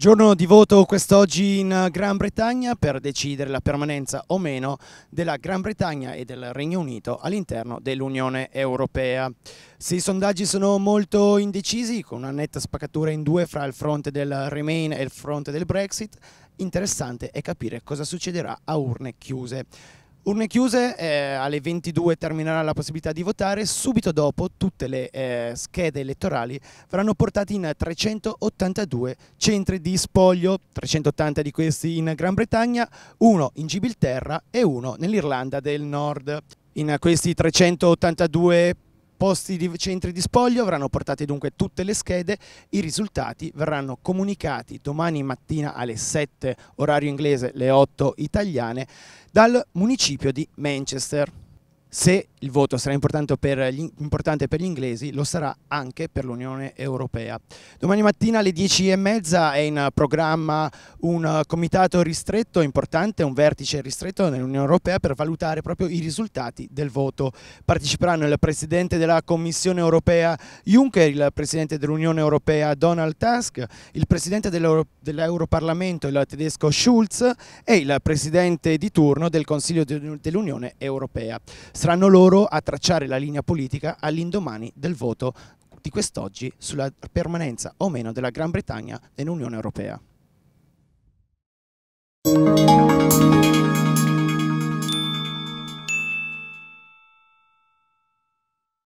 Giorno di voto quest'oggi in Gran Bretagna per decidere la permanenza o meno della Gran Bretagna e del Regno Unito all'interno dell'Unione Europea. Se i sondaggi sono molto indecisi, con una netta spaccatura in due fra il fronte del Remain e il fronte del Brexit, interessante è capire cosa succederà a urne chiuse. Urne chiuse, eh, alle 22 terminerà la possibilità di votare, subito dopo tutte le eh, schede elettorali verranno portate in 382 centri di spoglio, 380 di questi in Gran Bretagna, uno in Gibilterra e uno nell'Irlanda del Nord. In questi 382 Posti di centri di spoglio verranno portate dunque tutte le schede, i risultati verranno comunicati domani mattina alle 7 orario inglese, le 8 italiane, dal municipio di Manchester. Se il voto sarà importante per, gli, importante per, gli, inglesi, lo sarà anche per l'Unione Europea. Domani mattina alle 10.30 è in programma un comitato ristretto importante, un vertice ristretto nell'Unione Europea per valutare proprio i risultati del voto. Parteciperanno il Presidente della Commissione Europea Juncker, il Presidente dell'Unione Europea Donald Tusk, il Presidente dell'Europarlamento, il tedesco Schulz e il Presidente di turno del Consiglio dell'Unione Europea. Saranno loro a tracciare la linea politica all'indomani del voto di quest'oggi sulla permanenza o meno della Gran Bretagna nell'Unione Europea.